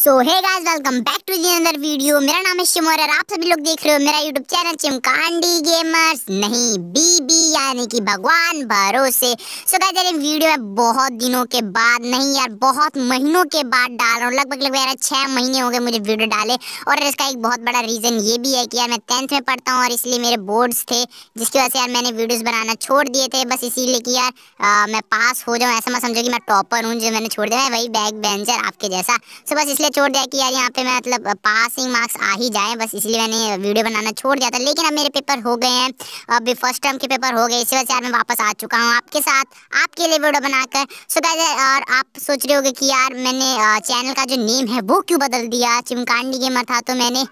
सो है guys welcome back to the अंदर video मेरा नाम है शिमोर और आप सभी लोग देख रहे हो मेरा यूट्यूब चैनल चिमकांडी गेमर्स नहीं बीबी यानी कि भगवान भरोसे सो गाइस यार वीडियो मैं बहुत दिनों के बाद नहीं यार बहुत महीनों के बाद डाल रहा हूँ लगभग लगभग यार छः महीने हो गए मुझे वीडियो डाले और इसका एक बहुत बड़ा रीज़न ये भी है कि यार मैं टेंथ में पढ़ता हूँ और इसलिए मेरे बोर्ड्स थे जिसकी वजह से यार मैंने वीडियोज़ बनाना छोड़ दिए थे बस इसीलिए कि यार मैं पास हो जाऊँ ऐसा मत समझो कि मैं टॉपर हूँ जो मैंने छोड़ दिया वही बैक बेंचर आपके जैसा सो बस इसलिए छोड़ दिया कि यार यहाँ पे मतलब पासिंग मार्क्स आ ही जाए बस इसलिए मैंने वीडियो बनाना छोड़ दिया था लेकिन अब मेरे पेपर हो गए हैं अभी फर्स्ट टर्म के पेपर हो गए इसी वजह से यार मैं वापस आ चुका हूँ आपके साथ आपके लिए वीडियो बनाकर सो गाइस और आप सोच रहे हो कि यार मैंने चैनल का जो नेम है वो क्यों बदल दिया चिमकांडी गेमर था तो मैंने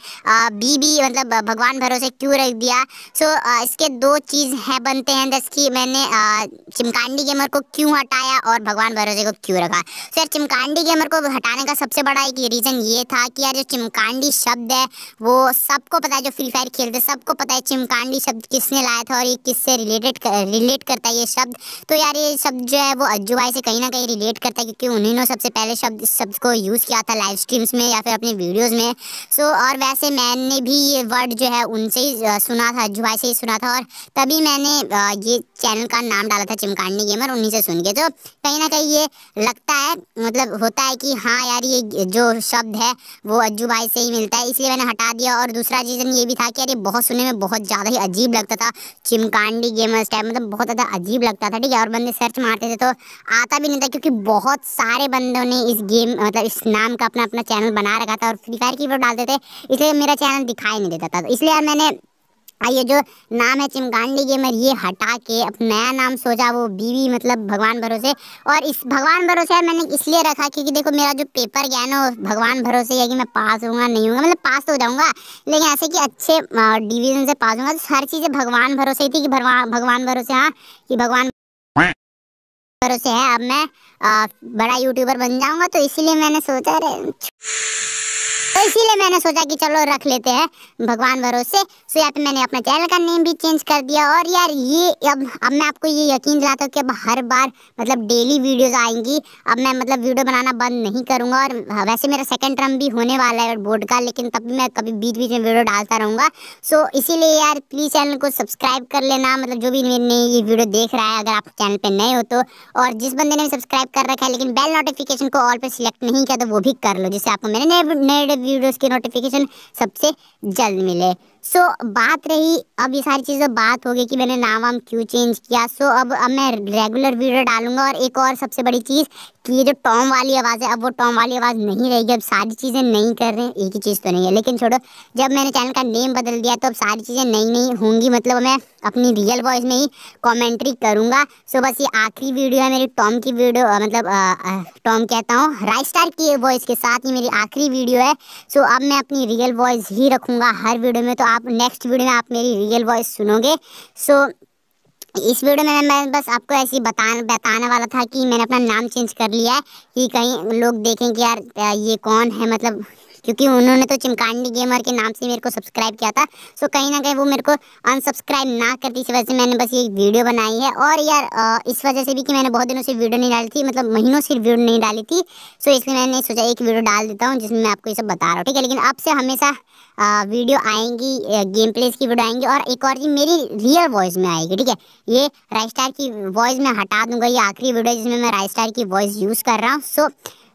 बीबी मतलब भगवान भरोसे क्यों रख दिया सो इसके दो चीज़ हैं बनते हैं जैसे कि मैंने चिमकांडी गेमर को क्यों हटाया और भगवान भरोसे को क्यों रखा सर चिमकांडी गेमर को हटाने का सबसे बड़ा एक रीज़न ये था कि यार जो चिमकांडी शब्द है वो सबको पता है जो फ्री फायर खेलते सबको पता है चिमकांडी शब्द किसने लाया था और ये किससे रिलेटेड कर, रिलेट करता है ये शब्द तो यार ये शब्द जो है वो अज्जू भाई से कहीं ना कहीं रिलेट करता है क्योंकि उन्होंने सबसे पहले शब्द इस शब्द को यूज़ किया था लाइव स्ट्रीम्स में या फिर अपने वीडियोज़ में सो और वैसे मैंने भी ये वर्ड जो है उनसे ही सुना था अज्जू भाई से ही सुना था और तभी मैंने ये चैनल का नाम डाला था चिमकांडी गेमर उन्हीं से सुन के तो कहीं ना कहीं ये लगता है मतलब होता है कि हाँ यार ये जो शब्द है वो अज्जू भाई से ही मिलता है इसलिए मैंने हटा दिया और दूसरा रीज़न ये भी था कि अरे बहुत सुनने में बहुत ज़्यादा ही अजीब लगता था चिमकांडी गेमर्स टाइप मतलब बहुत ज़्यादा अजीब लगता था ठीक है और बंदे सर्च मारते थे तो आता भी नहीं था क्योंकि बहुत सारे बंदों ने इस गेम मतलब इस नाम का अपना अपना चैनल बना रखा था और फ्री फायर की वीडियो डालते थे इसलिए मेरा चैनल दिखाई नहीं देता था तो इसलिए मैंने और ये जो नाम है चिमकांडी गेमर ये हटा के अब नया नाम सोचा वो बीवी मतलब भगवान भरोसे और इस भगवान भरोसे मैंने इसलिए रखा क्योंकि देखो मेरा जो पेपर गया ना भगवान भरोसे है कि मैं पास होऊंगा नहीं होऊंगा मतलब पास तो हो जाऊँगा लेकिन ऐसे कि अच्छे डिवीजन से पास होऊंगा तो हर चीज़ें भगवान भरोसे ही थी कि भगवान भगवान भरोसे हाँ कि भगवान भरोसे है अब मैं आ, बड़ा यूट्यूबर बन जाऊँगा तो इसीलिए मैंने सोचा रहे तो इसीलिए मैंने सोचा कि चलो रख लेते हैं भगवान भरोसे सो यहाँ पे मैंने अपना चैनल का नेम भी चेंज कर दिया और यार ये अब अब मैं आपको ये यकीन दिलाता हूँ कि अब हर बार मतलब डेली वीडियोस आएंगी अब मैं मतलब वीडियो बनाना बंद नहीं करूँगा और हाँ, वैसे मेरा सेकेंड टर्म भी होने वाला है बोर्ड का लेकिन तब भी मैं कभी बीच बीच में वीडियो डालता रहूँगा सो इसीलिए यार प्लीज़ चैनल को सब्सक्राइब कर लेना मतलब जो भी मेरे ये वीडियो देख रहा है अगर आप चैनल पर नए हो तो और जिस बंदे ने सब्सक्राइब कर रखा है लेकिन बेल नोटिफिकेशन को ऑल पर सिलेक्ट नहीं किया तो वो भी कर लो जिससे आपको मेरे नए नए वीडियोस के नोटिफिकेशन सबसे जल्द मिले सो so, बात रही अब ये सारी चीज़ें बात हो गई कि मैंने नाम वाम क्यों चेंज किया सो so, अब अब मैं रेगुलर वीडियो डालूंगा और एक और सबसे बड़ी चीज़ कि ये जो टॉम वाली आवाज़ है अब वो टॉम वाली आवाज़ नहीं रहेगी अब सारी चीज़ें नहीं कर रहे हैं एक ही चीज़ तो नहीं है लेकिन छोड़ो जब मैंने चैनल का नेम बदल दिया तो अब सारी चीज़ें नई नई होंगी मतलब मैं अपनी रियल वॉइस में ही कॉमेंट्री करूँगा सो so, बस ये आखिरी वीडियो है मेरी टॉम की वीडियो मतलब टॉम कहता हूँ राइट स्टार की वॉइस के साथ ही मेरी आखिरी वीडियो है सो अब मैं अपनी रियल वॉइस ही रखूँगा हर वीडियो में तो आप नेक्स्ट वीडियो में आप मेरी रियल वॉइस सुनोगे सो इस वीडियो में मैं बस आपको ऐसे ही बता बताने वाला था कि मैंने अपना नाम चेंज कर लिया है कि कहीं लोग देखें कि यार ये कौन है मतलब क्योंकि उन्होंने तो चिमकांडी गेमर के नाम से मेरे को सब्सक्राइब किया था सो कहीं ना कहीं वो मेरे को अनसब्सक्राइब ना कर दी इस वजह से मैंने बस ये वीडियो बनाई है और यार इस वजह से भी कि मैंने बहुत दिनों से वीडियो नहीं डाली थी मतलब महीनों से वीडियो नहीं डाली थी सो इसलिए मैंने सोचा एक वीडियो डाल देता हूँ जिसमें मैं आपको ये सब बता रहा हूँ ठीक है लेकिन अब से हमेशा वीडियो आएंगी गेम प्लेस की वीडियो आएंगी और एक और चीज़ मेरी रियल वॉइस में आएगी ठीक है ये राइस्टार की वॉइस में हटा दूंगा ये आखिरी वीडियो जिसमें मैं राइस्टार की वॉइस यूज़ कर रहा हूँ सो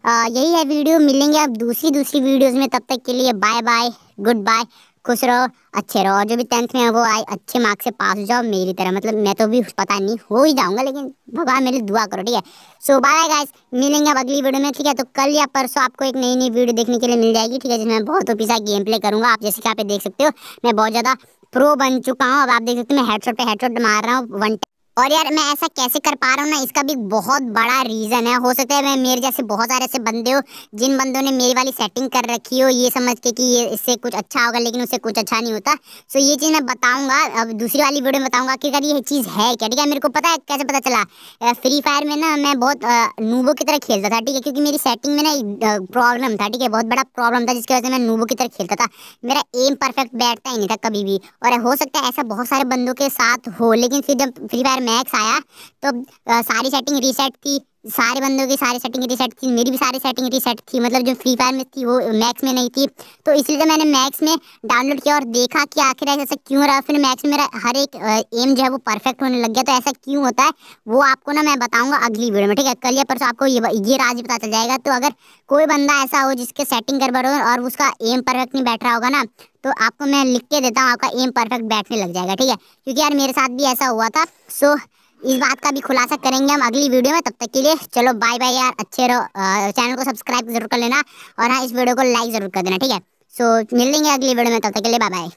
यही है वीडियो मिलेंगे आप दूसरी दूसरी वीडियोज़ में तब तक के लिए बाय बाय गुड बाय खुश रहो अच्छे रहो जो भी टेंथ में है वो आए अच्छे मार्क्स से पास हो जाओ मेरी तरह मतलब मैं तो भी पता नहीं हो ही जाऊंगा लेकिन भगवान मेरे दुआ करो ठीक है सो बाय गाइस मिलेंगे अब अगली वीडियो में ठीक है तो कल या परसों आपको एक नई नई वीडियो देखने के लिए मिल जाएगी ठीक है जिसमें बहुत ओपी सा गेम प्ले करूँगा आप जैसे कि आप देख सकते हो मैं बहुत ज़्यादा प्रो बन चुका हूँ अब आप देख सकते हो मैं हेडशॉट पर हेडशॉट मार रहा हूँ वन और यार मैं ऐसा कैसे कर पा रहा हूँ ना इसका भी बहुत बड़ा रीज़न है हो सकता है मैं मेरे जैसे बहुत सारे ऐसे बंदे हो जिन बंदों ने मेरी वाली सेटिंग कर रखी हो ये समझ के कि ये इससे कुछ अच्छा होगा लेकिन उससे कुछ अच्छा नहीं होता सो ये चीज़ मैं बताऊँगा अब दूसरी वाली वीडियो में बताऊँगा अगर ये चीज़ है क्या ठीक है मेरे को पता है कैसे पता चला फ्री फायर में ना मैं बहुत नूबो की तरह खेलता था ठीक है क्योंकि मेरी सेटिंग में ना एक प्रॉब्लम था ठीक है बहुत बड़ा प्रॉब्लम था जिसकी वजह से मैं नूबो की तरह खेलता था मेरा एम परफेक्ट बैठता ही नहीं था कभी भी और हो सकता है ऐसा बहुत सारे बंदों के साथ हो लेकिन फिर जब फ्री फायर मैक्स आया तो सारी सेटिंग रीसेट थी सारे बंदों की सारी सेटिंग रीसेट थी मेरी भी सारी सेटिंग रीसेट थी मतलब जो फ्री फायर में थी वो मैक्स में नहीं थी तो इसलिए तो मैंने मैक्स में डाउनलोड किया और देखा कि आखिर ऐसा क्यों रहा फिर मैक्स में मेरा हर एक एम जो है वो परफेक्ट होने लग गया तो ऐसा क्यों होता है वो आपको ना मैं बताऊँगा अगली वीडियो में ठीक है कल या परसों आपको ये ये राज पता चल जाएगा तो अगर कोई बंदा ऐसा हो जिसके सेटिंग गड़बड़ हो और उसका एम परफेक्ट नहीं बैठ रहा होगा ना तो आपको मैं लिख के देता हूँ आपका एम परफेक्ट बैठने लग जाएगा ठीक है क्योंकि यार मेरे साथ भी ऐसा हुआ था सो so, इस बात का भी खुलासा करेंगे हम अगली वीडियो में तब तक के लिए चलो बाय बाय यार अच्छे रहो चैनल को सब्सक्राइब जरूर कर लेना और हाँ इस वीडियो को लाइक जरूर कर देना ठीक है सो मिलेंगे अगली वीडियो में तब तक के लिए बाय बाय